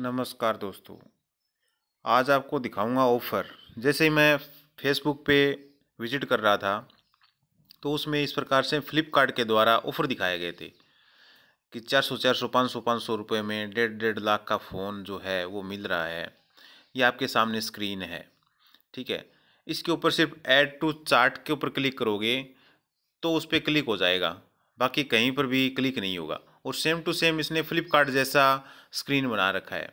नमस्कार दोस्तों आज आपको दिखाऊंगा ऑफ़र जैसे ही मैं फेसबुक पे विजिट कर रहा था तो उसमें इस प्रकार से फ्लिपकार्ट के द्वारा ऑफ़र दिखाए गए थे कि चार सौ चार सौ पाँच सौ पाँच सौ रुपये में डेढ़ डेढ़ लाख का फ़ोन जो है वो मिल रहा है ये आपके सामने स्क्रीन है ठीक है इसके ऊपर सिर्फ ऐड टू चार्ट के ऊपर क्लिक करोगे तो उस पर क्लिक हो जाएगा बाकी कहीं पर भी क्लिक नहीं होगा और सेम टू सेम इसने फ्लिपकार्ट जैसा स्क्रीन बना रखा है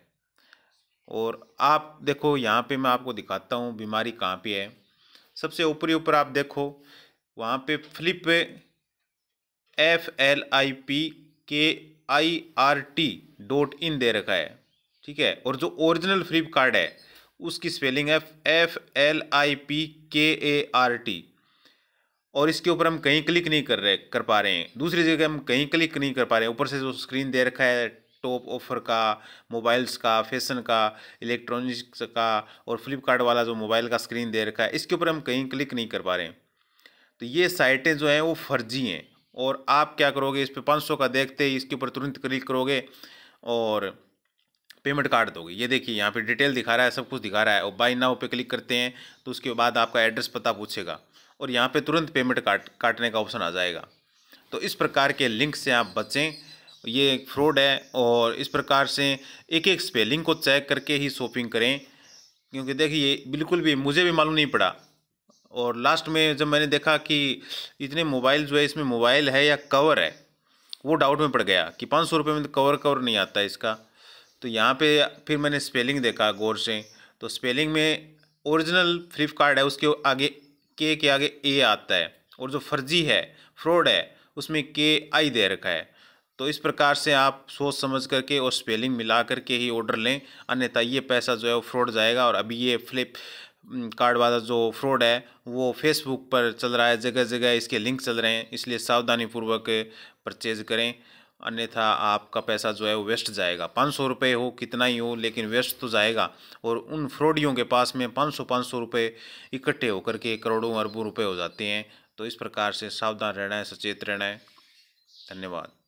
और आप देखो यहाँ पे मैं आपको दिखाता हूँ बीमारी कहाँ पे है सबसे ऊपरी ऊपर आप देखो वहाँ पे flip F L I P K I R T dot in दे रखा है ठीक है और जो ओरिजिनल फ्लिपकार्ट है उसकी स्पेलिंग है एफ एल आई पी के ए आर टी और इसके ऊपर हम कहीं क्लिक नहीं कर रहे कर पा रहे हैं दूसरी जगह हम कहीं क्लिक नहीं कर पा रहे हैं ऊपर से जो स्क्रीन दे रखा है टॉप ऑफर का मोबाइल्स का फैशन का इलेक्ट्रॉनिक्स का और फ्लिपकार्ट वाला जो मोबाइल का स्क्रीन दे रखा है इसके ऊपर हम कहीं क्लिक नहीं कर पा रहे हैं तो ये साइटें जो हैं वो फर्जी हैं और आप क्या करोगे इस पर पाँच सौ का देखते ही इसके ऊपर तुरंत क्लिक करोगे और पेमेंट काट दोगे ये देखिए यहाँ पे डिटेल दिखा रहा है सब कुछ दिखा रहा है और बाई नाव पे क्लिक करते हैं तो उसके बाद आपका एड्रेस पता पूछेगा और यहाँ पे तुरंत पेमेंट काट काटने का ऑप्शन आ जाएगा तो इस प्रकार के लिंक से आप बचें ये फ्रॉड है और इस प्रकार से एक एक स्पेलिंग को चेक करके ही शॉपिंग करें क्योंकि देखिए बिल्कुल भी मुझे भी मालूम नहीं पड़ा और लास्ट में जब मैंने देखा कि इतने मोबाइल जो है इसमें मोबाइल है या कवर है वो डाउट में पड़ गया कि पाँच सौ रुपये में तो कवर कवर नहीं आता इसका तो यहाँ पे फिर मैंने स्पेलिंग देखा गौर से तो स्पेलिंग में ओरिजिनल फ्लिपकार्ट है उसके आगे के के आगे ए आता है और जो फर्जी है फ्रॉड है उसमें के आई दे रखा है तो इस प्रकार से आप सोच समझ करके और स्पेलिंग मिला करके ही ऑर्डर लें अन्यथा ये पैसा जो है वो फ्रॉड जाएगा और अभी ये फ्लिप कार्ड वाला जो फ्रॉड है वो फेसबुक पर चल रहा है जगह जगह इसके लिंक चल रहे हैं इसलिए सावधानीपूर्वक परचेज करें अन्यथा आपका पैसा जो है वो वेस्ट जाएगा पाँच सौ रुपये हो कितना ही हो लेकिन वेस्ट तो जाएगा और उन फ्रॉडियों के पास में पाँच सौ पाँच सौ रुपये इकट्ठे होकर के करोड़ों अरबों रुपये हो जाते हैं तो इस प्रकार से सावधान रहना है सचेत रहना है धन्यवाद